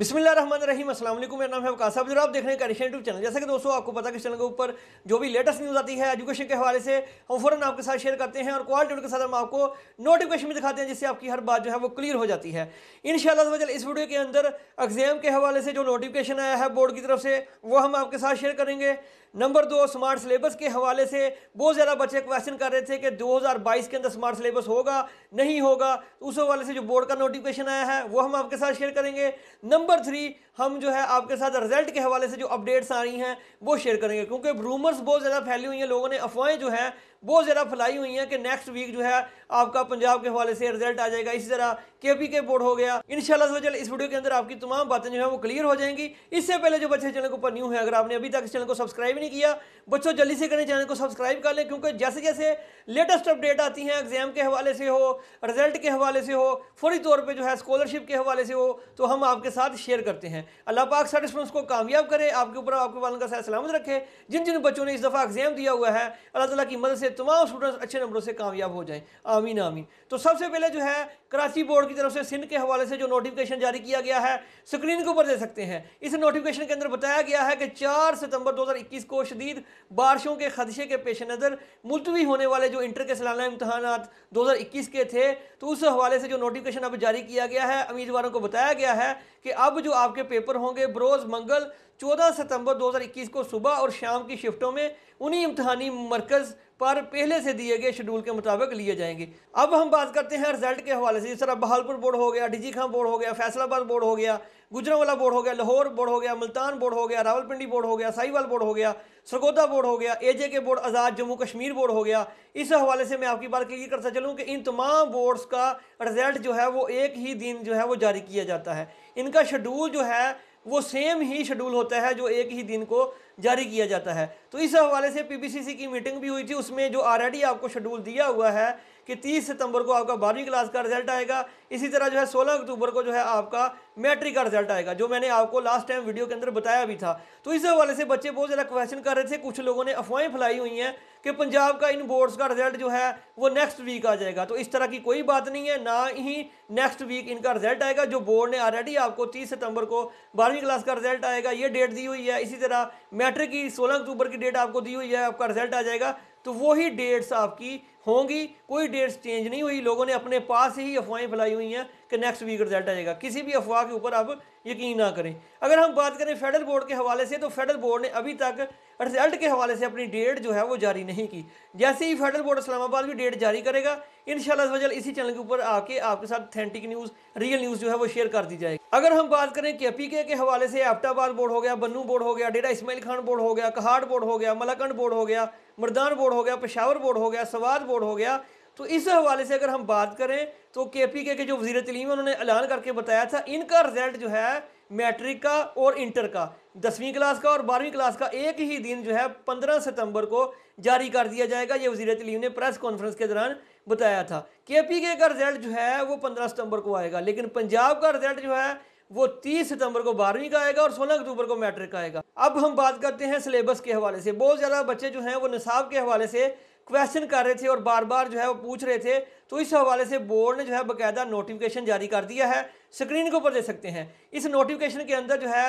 बिसमिल्ल run रहीम असल मेरा नाम है वकास साहब आप देख रहे हैं करेशन यूट्यूब चैनल जैसा कि दोस्तों आपको पता है कि चैनल के ऊपर जो भी लेटेस्ट न्यूज़ आती है एजुकेशन के हवाले से हम फौरन आपके साथ शेयर करते हैं और क्वालिटी के साथ हम आपको नोटिफिकेशन भी दिखाते हैं जिससे आपकी हर बात जो है वो क्लियर हो जाती है इन शजल इस वीडियो के अंदर एग्जाम के हवाले से जो नोटिफिकेशन आया है बोर्ड की तरफ से वो हम आपके साथ शेयर करेंगे नंबर दो स्मार्ट सिलेबस के हवाले से बहुत ज़्यादा बच्चे क्वेश्चन कर रहे थे कि 2022 के अंदर स्मार्ट सिलेबस होगा नहीं होगा तो उस हवाले से जो बोर्ड का नोटिफिकेशन आया है वो हम आपके साथ शेयर करेंगे नंबर नंबर थ्री हम जो है आपके साथ रिजल्ट के हवाले से जो अपडेट्स आ रही हैं वो शेयर करेंगे क्योंकि रूमर्स बहुत ज़्यादा फैली हुई हैं लोगों ने अफवाहें जो हैं बहुत ज़्यादा फैलाई हुई हैं कि नेक्स्ट वीक जो है आपका पंजाब के हवाले से रिजल्ट आ जाएगा इसी तरह के पी के बोर्ड हो गया इन शजल इस वीडियो के अंदर आपकी तमाम बातें जो है वो क्लियर हो जाएंगी इससे पहले जो बच्चे चैनल के ऊपर न्यू है अगर आपने अभी तक इस चैनल को सब्सक्राइब नहीं किया बच्चों जल्दी से करें चैनल को सब्सक्राइब कर लें क्योंकि जैसे जैसे लेटेस्ट अपडेट आती हैं एग्जाम के हवाले से हो रिजल्ट के हवाले से हो फौरी तौर पर जो है स्कॉलरशिप के हवाले से हो तो हम आपके साथ शेयर करते हैं अल्लाह पाक सारे स्टूडेंट्स को कामयाब करें आपके ऊपर आपके वालों का सलामत रखे जिन जिन बच्चों ने इस दफ़ा एग्जाम दिया हुआ है अल्लाह तला की मदद से मेरे तमाम स्टूडेंट्स अच्छे नंबरों से कामयाब हो जाएं आमीन आमीन तो सबसे पहले जो है कराची बोर्ड की तरफ से सिंध के हवाले से जो नोटिफिकेशन जारी किया गया है स्क्रीन के ऊपर दे सकते हैं इस नोटिफिकेशन के अंदर बताया गया है कि चार सितंबर 2021 को शदीद बारिशों के खदशे के पेश नज़र मुलतवी होने वाले जो इंटर के सालाना इम्तहान 2021 के थे तो उस हवाले से जो नोटिफिकेशन अब जारी किया गया है उम्मीदवारों को बताया गया है कि अब जो आपके पेपर होंगे बरोज़ मंगल 14 सितंबर 2021 को सुबह और शाम की शिफ्टों में उन्हीं इम्तहानी मरकज़ पर पहले से दिए गए शेड्यूल के मुताबिक लिए जाएंगे अब हम बात करते हैं रिजल्ट के हवाले से जिस तरह बहालपुर बोर्ड हो गया डिजी खां बोर्ड हो गया फैसलाबाद बोर्ड हो गया गुजरावाला बोर्ड हो गया लाहौर बोर्ड हो गया मुल्तान बोर्ड हो गया रावलपिंडी बोर्ड हो गया साहिवाल बोर्ड हो गया सरगोदा बोर्ड हो गया AJ K board Azad Jammu Kashmir board हो गया इस हवाले से मैं आपकी बात क्लियर करता चलूँ कि इन तमाम बोर्ड्स का रिजल्ट जो है वो एक ही दिन जो है वो जारी किया जाता है इनका शेड्यूल जो है वो सेम ही शेड्यूल होता है जो एक ही दिन को जारी किया जाता है तो इस हवाले से पीपीसीसी की मीटिंग भी हुई थी उसमें जो ऑलरेडी आपको शेड्यूल दिया हुआ है कि 30 सितंबर को आपका बारहवीं क्लास का रिजल्ट आएगा इसी तरह जो है 16 अक्टूबर को जो है आपका मैट्रिक का रिजल्ट आएगा जो मैंने आपको लास्ट टाइम वीडियो के अंदर बताया भी था तो इस हवाले से बच्चे बहुत ज़्यादा क्वेश्चन कर रहे थे कुछ लोगों ने अफवाहें फैलाई हुई हैं कि पंजाब का इन बोर्ड्स का रिजल्ट जो है वो नेक्स्ट वीक आ जाएगा तो इस तरह की कोई बात नहीं है ना ही नेक्स्ट वीक इनका रिजल्ट आएगा जो बोर्ड ने ऑलरेडी आपको तीस सितंबर को बारहवीं क्लास का रिजल्ट आएगा ये डेट दी हुई है इसी तरह मैट्रिक की सोलह अक्टूबर की डेट आपको दी हुई है आपका रिजल्ट आ जाएगा तो वही डेट्स आपकी होंगी कोई डेट्स चेंज नहीं हुई लोगों ने अपने पास ही अफवाहें फैलाई हुई हैं कि नेक्स्ट वीक रिजल्ट आएगा किसी भी अफवाह के ऊपर आप यकीन ना करें अगर हम बात करें फेडरल बोर्ड के हवाले से तो फेडरल बोर्ड ने अभी तक रिजल्ट के हवाले से अपनी डेट जो है वो जारी नहीं की जैसे ही फेडरल बोर्ड इस्लामाबाद भी डेट जारी करेगा इन शजल इसी चैनल के ऊपर आके आपके साथ अथेंटिक न्यूज़ रियल न्यूज़ जो है वो शेयर कर दी जाएगी अगर हम बात करें के पी के हवाले से आफ्टाबाद बोर्ड हो गया बन्नू बोर्ड हो गया डेटा इसमाइल खान बोर्ड हो गया कहाड़ बोर्ड हो गया मलाकंड बोर्ड हो गया मरदान बोर्ड हो गया पेशावर बोर्ड हो गया सवाद बोर्ड हो गया तो इस हवाले से अगर हम बात करें तो के पी के, के जो वज़ी तलीम है उन्होंने ऐलान करके बताया था इनका रिजल्ट जो है मैट्रिक का और इंटर का दसवीं क्लास का और बारहवीं क्लास का एक ही दिन जो है पंद्रह सितंबर को जारी कर दिया जाएगा ये वजीर तलीम ने प्रेस कॉन्फ्रेंस के दौरान बताया था के पी के का रिजल्ट जो है वो पंद्रह सितंबर को आएगा लेकिन पंजाब का रिजल्ट जो है वो 30 सितंबर को बारहवीं का आएगा और 16 अक्टूबर को मैट्रिक का आएगा अब हम बात करते हैं सिलेबस के हवाले से बहुत ज़्यादा बच्चे जो हैं वो निसाब के हवाले से क्वेश्चन कर रहे थे और बार बार जो है वो पूछ रहे थे तो इस हवाले से बोर्ड ने जो है बकायदा नोटिफिकेशन जारी कर दिया है स्क्रीन के ऊपर दे सकते हैं इस नोटिफिकेशन के अंदर जो है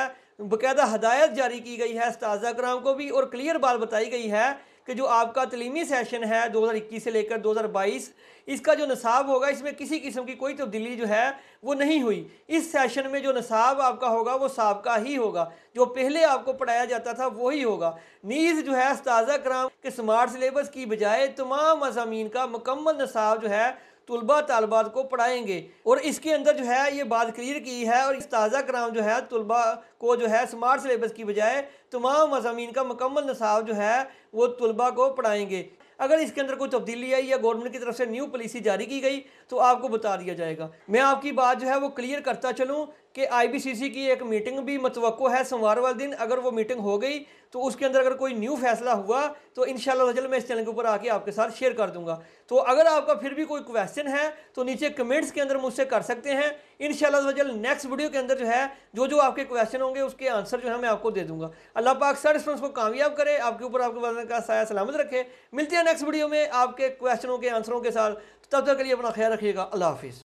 बकायदा हदायत जारी की गई है ताजा कराम को भी और क्लियर बात बताई गई है कि जो आपका तलीमी सेशन है 2021 से लेकर 2022 इसका जो नसाब होगा इसमें किसी किस्म की कोई तब्दीली जो है वो नहीं हुई इस सेशन में जो नसाब आपका होगा वो सबका ही होगा जो पहले आपको पढ़ाया जाता था वही होगा नीज़ जो है ताजा कराम के स्मार्ट सिलेबस की बजाय तमाम मजामी का मुकम्मल नसाब जो है तलबा तलबात को पढ़ाएंगे और इसके अंदर जो है ये बात क्लियर की है और इस ताज़ा कराम जो है तलबा को जो है स्मार्ट सलेबस की बजाय तमाम मजामी का मकम्मल नसाब जो है वो तलबा को पढ़ाएंगे अगर इसके अंदर कोई तब्दीली आई या गवर्नमेंट की तरफ से न्यू पॉलिसी जारी की गई तो आपको बता दिया जाएगा मैं आपकी बात जो है वो क्लियर करता चलूँ कि आईबीसीसी की एक मीटिंग भी मतवको है सोमवार वाले दिन अगर वो मीटिंग हो गई तो उसके अंदर अगर कोई न्यू फैसला हुआ तो इन शल मैं इस चैनल के ऊपर आके आपके साथ शेयर कर दूंगा तो अगर आपका फिर भी कोई क्वेश्चन है तो नीचे कमेंट्स के अंदर मुझसे कर सकते हैं इन शजल नेक्स्ट वीडियो के अंदर जो है जो जो आपके क्वेश्चन होंगे उसके आंसर जो है मैं आपको दे दूँगा अल्लाह पाक सर इस को कामयाब करे आपके ऊपर आपके वजन का साया सलामत रखे मिलते हैं नेक्स्ट वीडियो में आपके क्वेश्चनों के आंसरों के साथ तब तक के लिए अपना ख्याल रखिएगा अल्लाह हाफिज़